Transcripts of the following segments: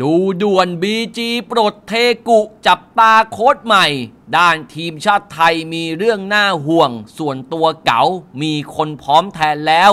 ดูด่วนบีจีปลดเทกุจับตาโค้ดใหม่ ด้านทีมชาติไทยมีเรื่องน่าห่วง ส่วนตัวเก๋ามีคนพร้อมแทนแล้ว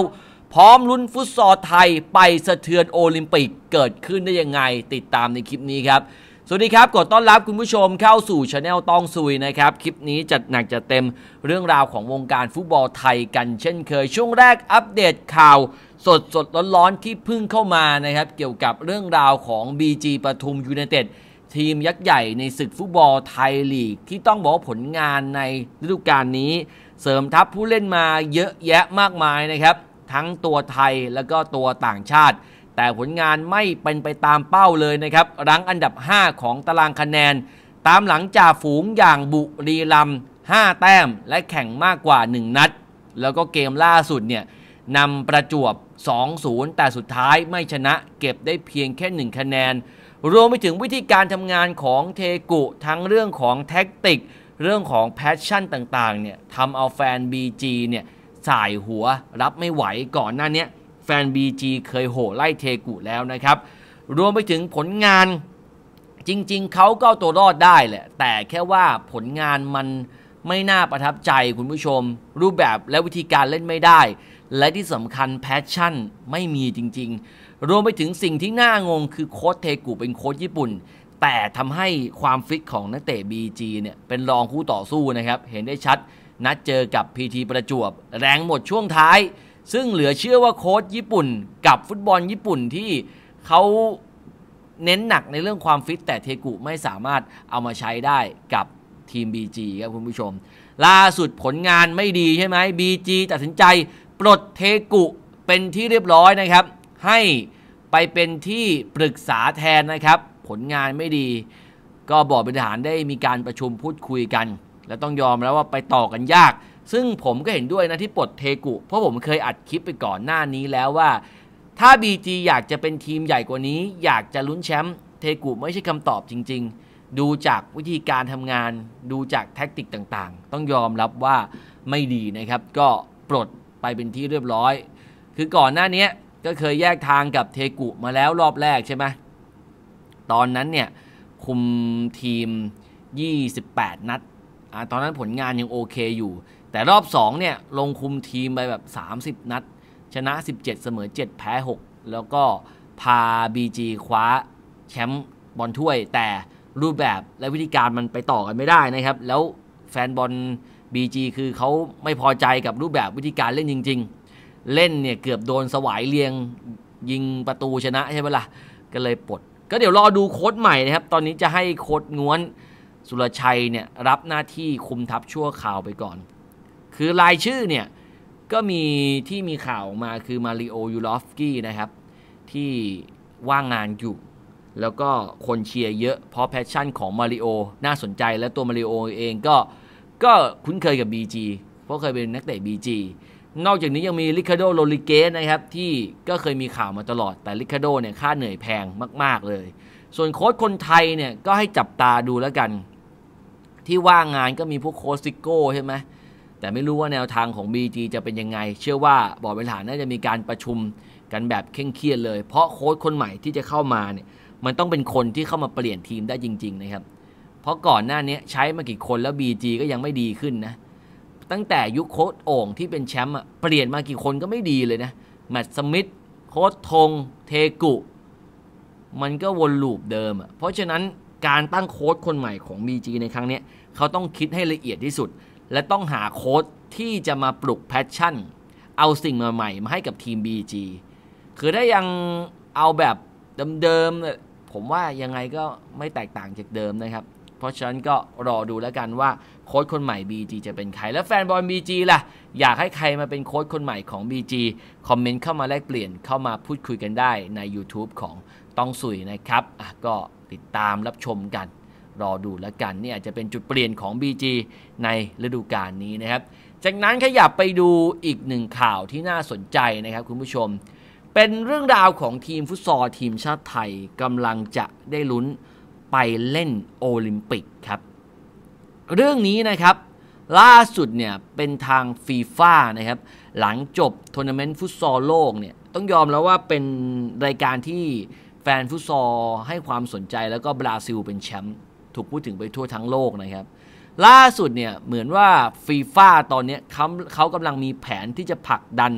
พร้อมลุ้นฟุตซอลไทยไปสะเทือนโอลิมปิกเกิดขึ้นได้ยังไง ติดตามในคลิปนี้ครับ สวัสดีครับกดต้อนรับคุณผู้ชมเข้าสู่ชา n e l ต้องซุยนะครับ คลิปนี้จัดหนักจัดเต็มเรื่องราวของวงการฟุตบอลไทยกัน เช่นเคย ช่วงแรกอัปเดตข่าวสดสดร้อนๆที่พึ่งเข้ามานะครับเกี่ยวกับเรื่องราวของ BG ปทุมยูเนเต็ด ทีมยักษ์ใหญ่ในศึกฟุตบอลไทยลีกที่ต้องบอกผลงานในฤดูกาลนี้ เสริมทัพผู้เล่นมาเยอะแยะมากมายนะครับ ทั้งตัวไทยแล้วก็ตัวต่างชาติ แต่ผลงานไม่เป็นไปตามเป้าเลยนะครับ รั้งอันดับ 5 ของตารางคะแนน ตามหลังจากฝูงอย่างบุรีรัมย์5แต้มและแข่งมากกว่า 1 นัด แล้วก็เกมล่าสุดเนี่ยนำประจวบ2-0 แต่สุดท้ายไม่ชนะเก็บได้เพียงแค่ 1 คะแนน รวมไปถึงวิธีการทำงานของเทกุ ทั้งเรื่องของแท็กติก เรื่องของแพชชั่นต่างๆเนี่ยทำเอาแฟน BG เนี่ยสายหัวรับไม่ไหวก่อนหน้านี้แฟน BG เคยโห่ไล่เทกุแล้วนะครับ รวมไปถึงผลงานจริงๆ เขาก็ตัวรอดได้แหละแต่แค่ว่าผลงานมันไม่น่าประทับใจคุณผู้ชม รูปแบบและวิธีการเล่นไม่ได้และที่สำคัญแพชชั่นไม่มีจริงๆ รวมไปถึงสิ่งที่น่างงคือโค้ชเทกุ เป็นโค้ชญี่ปุ่น แต่ทำให้ความฟิตของนักเตะ BG เนี่ยเป็นรองคู่ต่อสู้นะครับ เห็นได้ชัดนัดเจอกับพีทีประจวบแรงหมดช่วงท้าย ซึ่งเหลือเชื่อว่าโค้ชญี่ปุ่นกับฟุตบอลญี่ปุ่นที่เขาเน้นหนักในเรื่องความฟิตแต่เทกุไม่สามารถเอามาใช้ได้กับทีม BG ครับคุณผู้ชม ล่าสุดผลงานไม่ดีใช่ไหม BG ตัดสินใจปลดเทกุเป็นที่เรียบร้อยนะครับ ให้ไปเป็นที่ปรึกษาแทนนะครับ ผลงานไม่ดี ก็บอร์ดบริหารได้มีการประชุมพูดคุยกัน และต้องยอมแล้วว่าไปต่อกันยาก ซึ่งผมก็เห็นด้วยนะที่ปลดเทกุ เพราะผมเคยอัดคลิปไปก่อนหน้านี้แล้วว่า ถ้า BG อยากจะเป็นทีมใหญ่กว่านี้ อยากจะลุ้นแชมป์ เทกุ ไม่ใช่คำตอบจริง ๆ ดูจากวิธีการทำงาน ดูจากแท็กติกต่างๆ ต้องยอมรับว่าไม่ดีนะครับ ก็ปลดไปเป็นที่เรียบร้อย คือก่อนหน้านี้ก็เคยแยกทางกับเทกุมาแล้วรอบแรกใช่ไหมตอนนั้นเนี่ยคุมทีม 28 นัดอตอนนั้นผลงานยังโอเคอยู่ แต่รอบ 2เนี่ยลงคุมทีมไปแบบ 30 นัด ชนะ 17 เสมอ 7 แพ้ 6 แล้วก็พา BG คว้าแชมป์บอลถ้วย แต่รูปแบบและวิธีการมันไปต่อกันไม่ได้นะครับ แล้วแฟนบอลจีคือเขาไม่พอใจกับรูปแบบวิธีการเล่นจริงๆ เล่นเนี่ย เกือบโดนสวายเลียงยิงประตูชนะใช่ไหมละ่ะ ก็เลยปลด ก็เดี๋ยวรอดูโค้ดใหม่นะครับ ตอนนี้จะให้โค้ดง้วน สุรชัยเนี่ย รับหน้าที่คุมทัพชั่วข่าวไปก่อน คือรายชื่อเนี่ย ก็มีที่มีข่าวมาคือมาริโอ ยูลอฟกี้นะครับ ที่ว่างงานอยู่ แล้วก็คนเชียร์เยอะเพราะแพชชั่นของมาริโอน่าสนใจและตัวมาริโอเองก็ก็คุ้นเคยกับ BG เพราะเคยเป็นนักเตะ BG นอกจากนี้ยังมีลิคาโดโรลิเกสนะครับ ที่ก็เคยมีข่าวมาตลอด แต่ลิคาโดเนี่ยค่าเหนื่อยแพงมาก ๆ เลย ส่วนโค้ชคนไทยเนี่ย ก็ให้จับตาดูแล้วกันที่ว่างงานก็มีพวกโค้ชซิโก้ใช่ไหมแต่ไม่รู้ว่าแนวทางของ BG จะเป็นยังไง เชื่อว่าบอร์ดบริหารน่าจะมีการประชุมกันแบบเคร่งเครียดเลย เพราะโค้ชคนใหม่ที่จะเข้ามาเนี่ยมันต้องเป็นคนที่เข้ามาเปลี่ยนทีมได้จริงๆนะครับพราะก่อนหน้านี้ใช้มากี่คน แล้ว BG ก็ยังไม่ดีขึ้นนะ ตั้งแต่ยุคโค้ดโอ่งที่เป็นแชมป์เปลี่ยนมากี่คนก็ไม่ดีเลยนะ แมตสมิธโค้ดทงเทกุ มันก็วนลูปเดิมอ่ะเพราะฉะนั้นการตั้งโค้ดคนใหม่ของ BG ในครั้งนี้เขาต้องคิดให้ละเอียดที่สุด และต้องหาโค้ดที่จะมาปลุกแพชชั่นเอาสิ่งใหม่ๆมาให้กับทีม BG คือถ้ายังเอาแบบเดิมๆผมว่ายังไงก็ไม่แตกต่างจากเดิมนะครับเพราะฉะนั้นก็รอดูแล้วกันว่าโค้ชคนใหม่ BG จะเป็นใคร และแฟนบอล BG ล่ะอยากให้ใครมาเป็นโค้ชคนใหม่ของ BG คอมเมนต์เข้ามาแลกเปลี่ยนเข้ามาพูดคุยกันได้ใน YouTube ของต้องสุยนะครับก็ติดตามรับชมกัน รอดูแล้วกันนี่อาจจะเป็นจุดเปลี่ยนของ BG ในฤดูกาลนี้นะครับ จากนั้นขยับไปดูอีกหนึ่งข่าวที่น่าสนใจนะครับ คุณผู้ชม เป็นเรื่องราวของทีมฟุตซอลทีมชาติไทยกำลังจะได้ลุ้นไปเล่นโอลิมปิกครับเรื่องนี้นะครับล่าสุดเนี่ยเป็นทางฟีฟ่านะครับหลังจบทัวร์นาเมนต์ฟุตซอลโลกเนี่ยต้องยอมแล้วว่าเป็นรายการที่แฟนฟุตซอลให้ความสนใจแล้วก็บราซิลเป็นแชมป์ถูกพูดถึงไปทั่วทั้งโลกนะครับล่าสุดเนี่ยเหมือนว่าฟีฟ่าตอนนี้เขาเขากำลังมีแผนที่จะผลักดัน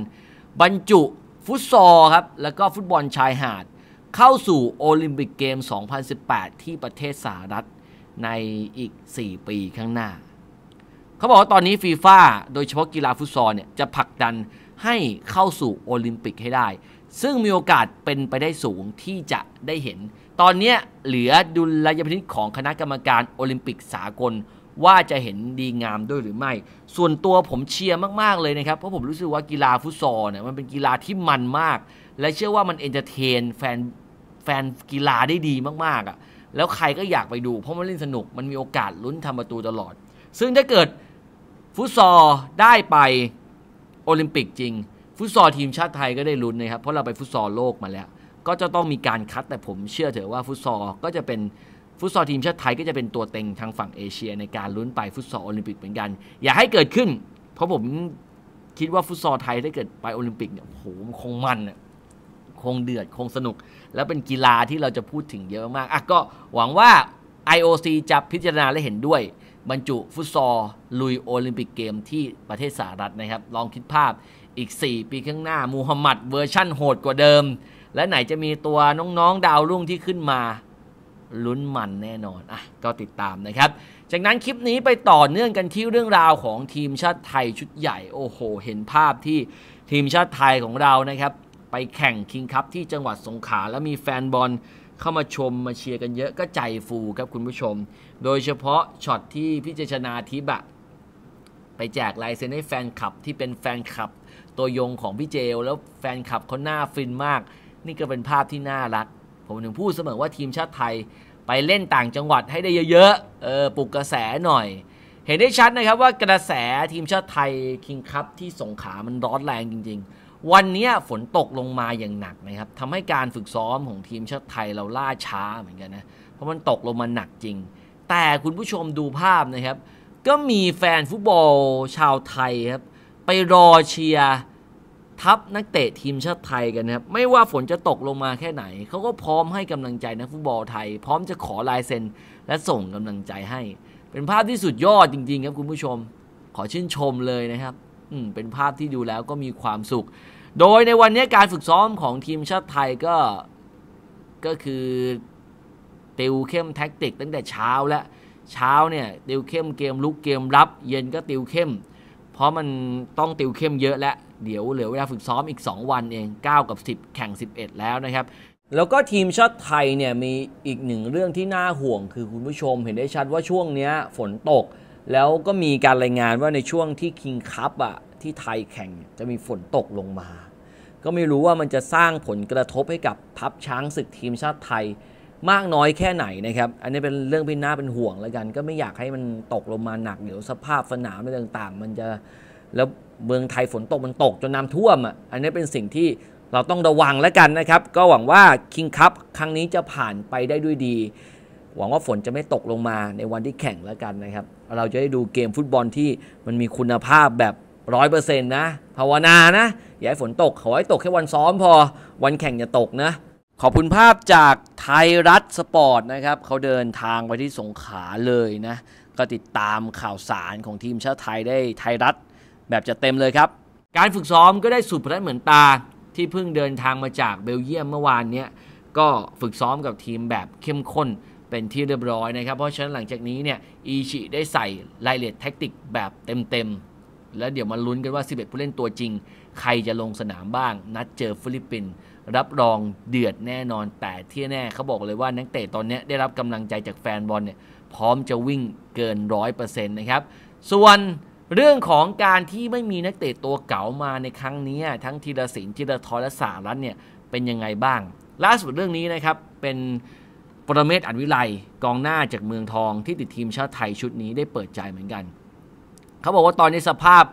บรรจุฟุตซอลครับแล้วก็ฟุตบอลชายหาดเข้าสู่โอลิมปิกเกม 2018 ที่ประเทศสหรัฐในอีก 4 ปีข้างหน้า เขาบอกว่าตอนนี้ฟีฟ่าโดยเฉพาะกีฬาฟุตซอลเนี่ยจะผลักดันให้เข้าสู่โอลิมปิกให้ได้ ซึ่งมีโอกาสเป็นไปได้สูงที่จะได้เห็น ตอนนี้เหลือดุลยพินิจของคณะกรรมการโอลิมปิกสากลว่าจะเห็นดีงามด้วยหรือไม่ ส่วนตัวผมเชียร์มากๆเลยนะครับ เพราะผมรู้สึกว่ากีฬาฟุตซอลเนี่ยมันเป็นกีฬาที่มันมากและเชื่อว่ามันเอนเตอร์เทนแฟนแฟนกีฬาได้ดีมากๆอ่ะ แล้วใครก็อยากไปดู เพราะมันเล่นสนุก มันมีโอกาสลุ้นทำประตูตลอด ซึ่งถ้าเกิดฟุตซอลได้ไป โอลิมปิกจริง ฟุตซอลทีมชาติไทยก็ได้ลุ้นนะครับ เพราะเราไปฟุตซอลโลกมาแล้ว ก็จะต้องมีการคัด แต่ผมเชื่อเถอะว่าฟุตซอลก็จะเป็นฟุตซอลทีมชาติไทยก็จะเป็นตัวเต็งทางฝั่งเอเชีย ในการลุ้นไปฟุตซอลโอลิมปิกเหมือนกัน อย่าให้เกิดขึ้น เพราะผมคิดว่าฟุตซอลไทยถ้าเกิดไปโอลิมปิกเนี่ยโหคงมันอะคงเดือดคงสนุกแล้วเป็นกีฬาที่เราจะพูดถึงเยอะมาก อ่ะก็หวังว่า IOC จะพิจารณาและเห็นด้วย บรรจุฟุตซอลลุยโอลิมปิกเกมที่ประเทศสหรัฐนะครับ ลองคิดภาพอีก 4 ปีข้างหน้ามูฮัมหมัดเวอร์ชั่นโหดกว่าเดิม และไหนจะมีตัวน้องๆดาวรุ่งที่ขึ้นมาลุ้นมันแน่นอน อ่ะ ก็ติดตามนะครับ จากนั้นคลิปนี้ไปต่อเนื่องกันที่เรื่องราวของทีมชาติไทยชุดใหญ่โอ้โห เห็นภาพที่ทีมชาติไทยของเรานะครับไปแข่งคิงคัพที่จังหวัดสงขลาแล้วมีแฟนบอลเข้ามาชมมาเชียร์กันเยอะก็ใจฟู ครับคุณผู้ชม โดยเฉพาะช็อตที่พี่เจชนาทิบะไปแจกลายเซ็นให้แฟนคลับที่เป็นแฟนคลับ ตัวยงของพี่เจลแล้วแฟนคลับเขาหน้าฟินมาก นี่ก็เป็นภาพที่น่ารัก ผมถึงพูดเสมอว่าทีมชาติไทย ไปเล่นต่างจังหวัดให้ได้เยอะๆเออปลุกกระแสหน่อย เห็นได้ชัดนะครับว่ากระแสทีมชาติไทยคิงคัพที่สงขามันร้อนแรงจริง ๆวันนี้ฝนตกลงมาอย่างหนักนะครับทำให้การฝึกซ้อมของทีมชาติไทยเราล่าช้าเหมือนกันนะเพราะมันตกลงมาหนักจริง แต่คุณผู้ชมดูภาพนะครับ ก็มีแฟนฟุตบอล ชาวไทยครับไปรอเชียร์ทัพนักเตะทีมชาติไทยกันนะครับไม่ว่าฝนจะตกลงมาแค่ไหนเขาก็พร้อมให้กำลังใจนักฟุตบอลไทย พร้อมจะขอลายเซ็นและส่งกำลังใจให้เป็นภาพที่สุดยอดจริง ๆ ครับ คุณผู้ชมขอชื่นชมเลยนะครับเป็นภาพที่ดูแล้วก็มีความสุข โดยในวันนี้การฝึกซ้อมของทีมชาติไทยก็ก็คือติวเข้มแท็กติกตั้งแต่เช้าแล้วเช้าเนี่ยติวเข้มเกมลุกเกมรับ เย็นก็ติวเข้ม เพราะมันต้องติวเข้มเยอะและเดี๋ยวเหลือเวลาฝึกซ้อมอีก 2 วันเอง9กับ 10 แข่ง 11 แล้วนะครับ แล้วก็ทีมชาติไทยเนี่ยมีอีกหนึ่งเรื่องที่น่าห่วง คือคุณผู้ชมเห็นได้ชัดว่าช่วงนี้ฝนตกแล้วก็มีการรายงานว่าในช่วงที่คิงคัพอ่ะที่ไทยแข่ง จะมีฝนตกลงมา ก็ไม่รู้ว่ามันจะสร้างผลกระทบให้กับทัพช้างศึกทีมชาติไทยมากน้อยแค่ไหนนะครับ อันนี้เป็นเรื่องพี่น่าเป็นห่วงแล้วกัน ก็ไม่อยากให้มันตกลงมาหนักเดี๋ยวสภาพสนามอะไรต่างๆ มันจะแล้วเมืองไทยฝนตกมันตก จนน้าท่วมอ่ะอันนี้เป็นสิ่งที่เราต้องระวังแล้วกันนะครับก็หวังว่าคิงคัพครั้งนี้จะผ่านไปได้ด้วยดีหวังว่าฝนจะไม่ตกลงมาในวันที่แข่งแล้วกันนะครับ เราจะได้ดูเกมฟุตบอลที่มันมีคุณภาพแบบร้อยเปอร์เซ็นต์นะ ภาวนานะ อย่าให้ฝนตก ขอให้ตกแค่วันซ้อมพอ วันแข่งอย่าตกนะ ขอบคุณภาพจากไทยรัฐสปอร์ตนะครับเขาเดินทางไปที่สงขลาเลยนะ ก็ติดตามข่าวสารของทีมชาติไทยได้ไทยรัฐแบบจะเต็มเลยครับ การฝึกซ้อมก็ได้สุพรัตนเหมือนตาที่เพิ่งเดินทางมาจากเบลเยียมเมื่อวานเนี้ยก็ฝึกซ้อมกับทีมแบบเข้มข้นเป็นที่เรียบร้อยนะครับ เพราะฉะนั้นหลังจากนี้เนี่ยอีชิได้ใส่รายละเอียดแท็กติกแบบเต็มๆแล้วเดี๋ยวมาลุ้นกันว่า 11ผู้เล่นตัวจริง ใครจะลงสนามบ้าง นัดเจอฟิลิปปินส์รับรองเดือดแน่นอนแต่ที่แน่เขาบอกเลยว่านักเตะตอนนี้ได้รับกำลังใจจากแฟนบอลเนี่ยพร้อมจะวิ่งเกินร้อยเปอร์เซ็นต์นะครับส่วนเรื่องของการที่ไม่มีนักเตะตัวเก่ามาในครั้งนี้ ทั้งธีรศิลป์ธีรทรและสารัตเนี่ยเป็นยังไงบ้าง ล่าสุดเรื่องนี้นะครับเป็นปรเมศอัดวิไล กองหน้าจากเมืองทองที่ติดทีมชาติไทยชุดนี้ได้เปิดใจเหมือนกัน เขาบอกว่าตอนนี้สภาพ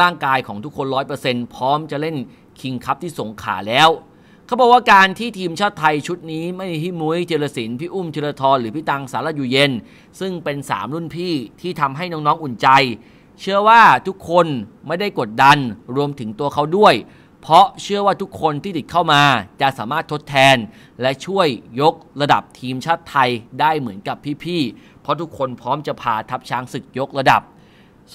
ร่างกายของทุกคน 100%พร้อมจะเล่นคิงคัพที่สงขาแล้ว เขาบอกว่าการที่ทีมชาติไทยชุดนี้ไม่มีพี่มุ้ยเจรศินพี่อุ้มเจรทรหรือพี่ตังสารอยู่เย็น ซึ่งเป็น 3 รุ่นพี่ที่ทำให้น้องๆอุ่นใจ เชื่อว่าทุกคนไม่ได้กดดันรวมถึงตัวเขาด้วยเพราะเชื่อว่าทุกคนที่ติดเข้ามา จะสามารถทดแทนและช่วยยกระดับทีมชาติไทยได้เหมือนกับพี่ๆ เพราะทุกคนพร้อมจะพาทัพช้างศึกยกระดับ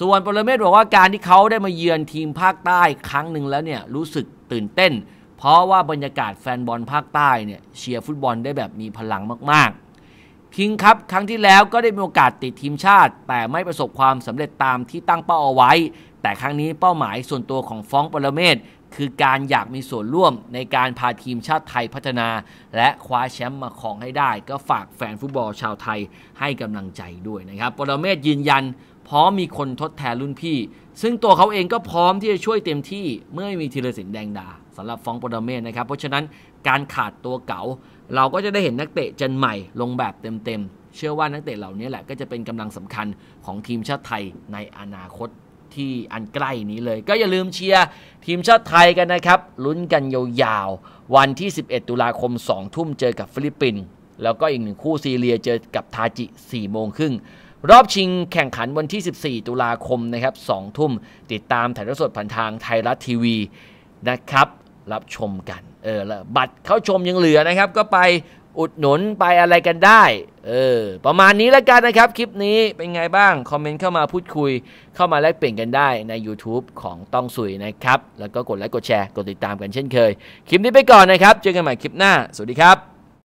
ส่วนปรเมศบอกว่าการที่เขาได้มาเยือนทีมภาคใต้ครั้งหนึ่งแล้วเนี่ยรู้สึกตื่นเต้น เพราะว่าบรรยากาศแฟนบอลภาคใต้เนี่ยเชียร์ฟุตบอลได้แบบมีพลังมากๆ คิงครับครั้งที่แล้วก็ได้มีโอกาสติดทีมชาติ แต่ไม่ประสบความสำเร็จตามที่ตั้งเป้าเอาไว้ แต่ครั้งนี้เป้าหมายส่วนตัวของฟ้องปรเมศคือการอยากมีส่วนร่วมในการพาทีมชาติไทยพัฒนา และคว้าแชมป์มาของให้ได้ ก็ฝากแฟนฟุตบอลชาวไทยให้กำลังใจด้วยนะครับปรเมศยืนยันพร้อมมีคนทดแทนรุ่นพี่ ซึ่งตัวเขาเองก็พร้อมที่จะช่วยเต็มที่เมื่อมีธีรศิลป์แดงดาสำหรับฟองปรเมศนะครับ เพราะฉะนั้นการขาดตัวเก่าเราก็จะได้เห็นนักเตะจันใหม่ลงแบบเต็มๆ เชื่อว่านักเตะเหล่านี้แหละก็จะเป็นกำลังสำคัญของทีมชาติไทยในอนาคตที่อันใกล้นี้เลยก็อย่าลืมเชียร์ทีมชาติไทยกันนะครับลุ้นกันยาวๆวันที่ 11 ตุลาคม 2 ทุ่มเจอกับ ฟิลิปปินส์แล้วก็อีกหนึ่งคู่ซีเรียเจอกับทาจิ 4 โมงครึ่งรอบชิงแข่งขันวันที่ 14 ตุลาคมนะครับ2ทุ่มติดตามถ่ายทอดสดผ่านทางไทยรัฐทีวีนะครับ รับชมกันเออแล้วบัตรเข้าชมยังเหลือนะครับก็ไปอุดหนุนไปอะไรกันได้ เออ ประมาณนี้แล้วกันนะครับ คลิปนี้เป็นไงบ้าง คอมเมนต์เข้ามาพูดคุย เข้ามาแลกเปลี่ยนกันได้ใน YouTube ของต้องสุยนะครับ แล้วก็กดไลค์กดแชร์ กดติดตามกันเช่นเคย คลิปนี้ไปก่อนนะครับ เจอกันใหม่คลิปหน้าสวัสดีครับ